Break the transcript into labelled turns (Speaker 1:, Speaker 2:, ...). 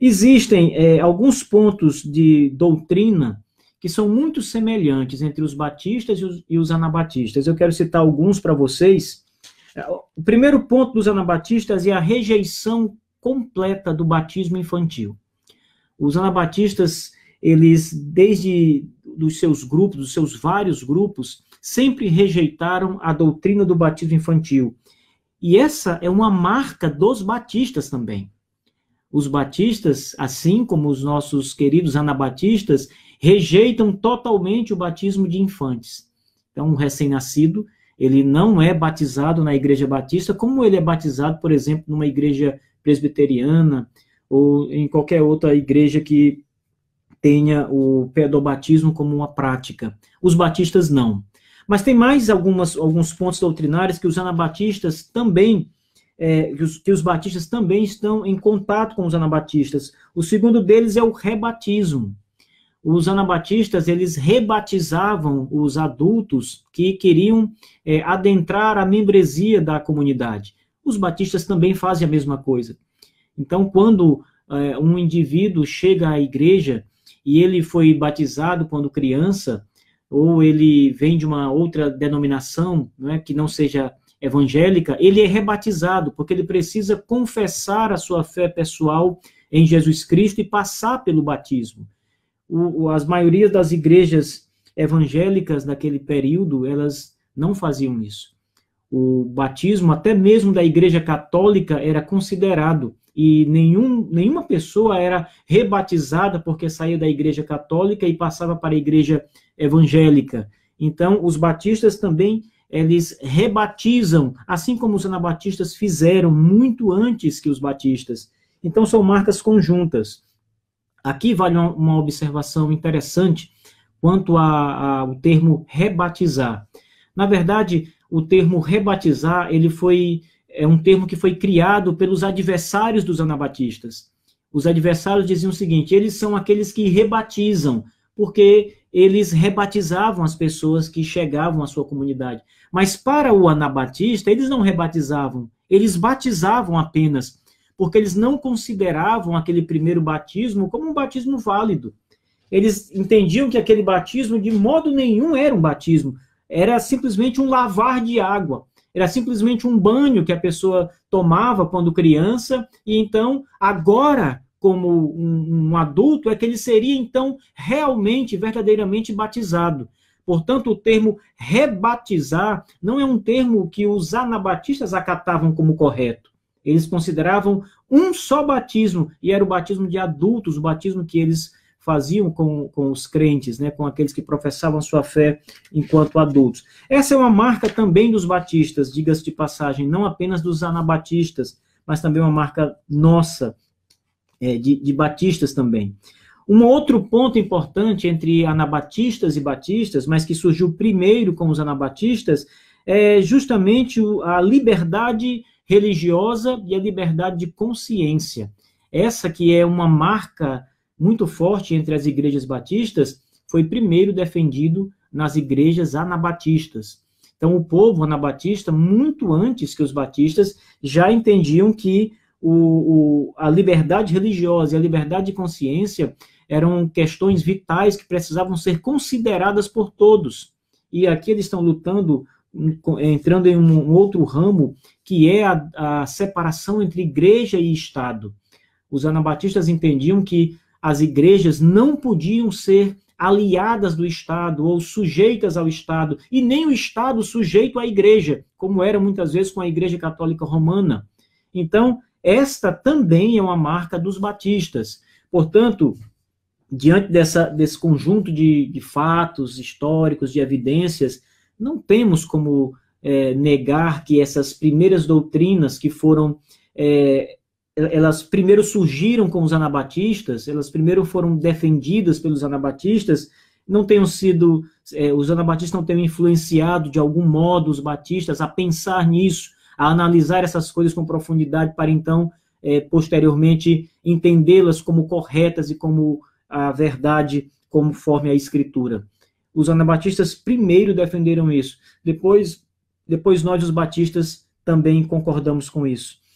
Speaker 1: Existem é, alguns pontos de doutrina que são muito semelhantes entre os batistas e os, e os anabatistas. Eu quero citar alguns para vocês. É, o primeiro ponto dos anabatistas é a rejeição completa do batismo infantil. Os anabatistas, eles, desde dos seus grupos, dos seus vários grupos, sempre rejeitaram a doutrina do batismo infantil. E essa é uma marca dos batistas também. Os batistas, assim como os nossos queridos anabatistas, rejeitam totalmente o batismo de infantes. Então, um recém-nascido, ele não é batizado na igreja batista, como ele é batizado, por exemplo, numa igreja presbiteriana ou em qualquer outra igreja que tenha o pedobatismo como uma prática. Os batistas não. Mas tem mais algumas, alguns pontos doutrinários que os anabatistas também é, que, os, que os batistas também estão em contato com os anabatistas. O segundo deles é o rebatismo. Os anabatistas, eles rebatizavam os adultos que queriam é, adentrar a membresia da comunidade. Os batistas também fazem a mesma coisa. Então, quando é, um indivíduo chega à igreja e ele foi batizado quando criança, ou ele vem de uma outra denominação, não é, que não seja evangélica, ele é rebatizado, porque ele precisa confessar a sua fé pessoal em Jesus Cristo e passar pelo batismo. O, as maiorias das igrejas evangélicas daquele período, elas não faziam isso. O batismo, até mesmo da igreja católica, era considerado, e nenhum, nenhuma pessoa era rebatizada porque saía da igreja católica e passava para a igreja evangélica. Então, os batistas também eles rebatizam, assim como os anabatistas fizeram muito antes que os batistas. Então, são marcas conjuntas. Aqui vale uma observação interessante quanto ao termo rebatizar. Na verdade, o termo rebatizar ele foi é um termo que foi criado pelos adversários dos anabatistas. Os adversários diziam o seguinte: eles são aqueles que rebatizam, porque eles rebatizavam as pessoas que chegavam à sua comunidade. Mas para o anabatista, eles não rebatizavam, eles batizavam apenas, porque eles não consideravam aquele primeiro batismo como um batismo válido. Eles entendiam que aquele batismo de modo nenhum era um batismo, era simplesmente um lavar de água, era simplesmente um banho que a pessoa tomava quando criança, e então agora como um, um adulto é que ele seria então realmente, verdadeiramente batizado. Portanto, o termo rebatizar não é um termo que os anabatistas acatavam como correto. Eles consideravam um só batismo, e era o batismo de adultos, o batismo que eles faziam com, com os crentes, né, com aqueles que professavam sua fé enquanto adultos. Essa é uma marca também dos batistas, diga-se de passagem, não apenas dos anabatistas, mas também uma marca nossa, é, de, de batistas também. Um outro ponto importante entre anabatistas e batistas, mas que surgiu primeiro com os anabatistas, é justamente a liberdade religiosa e a liberdade de consciência. Essa que é uma marca muito forte entre as igrejas batistas, foi primeiro defendido nas igrejas anabatistas. Então, o povo anabatista, muito antes que os batistas, já entendiam que o, o, a liberdade religiosa e a liberdade de consciência eram questões vitais que precisavam ser consideradas por todos. E aqui eles estão lutando, entrando em um outro ramo, que é a, a separação entre igreja e Estado. Os anabatistas entendiam que as igrejas não podiam ser aliadas do Estado ou sujeitas ao Estado, e nem o Estado sujeito à igreja, como era muitas vezes com a Igreja Católica Romana. Então, esta também é uma marca dos batistas. Portanto, diante dessa, desse conjunto de, de fatos históricos, de evidências, não temos como é, negar que essas primeiras doutrinas que foram. É, elas primeiro surgiram com os anabatistas, elas primeiro foram defendidas pelos anabatistas, não tenham sido, é, os anabatistas não tenham influenciado de algum modo os batistas a pensar nisso, a analisar essas coisas com profundidade para então, é, posteriormente, entendê-las como corretas e como a verdade, conforme a Escritura. Os anabatistas primeiro defenderam isso, depois, depois nós, os batistas, também concordamos com isso.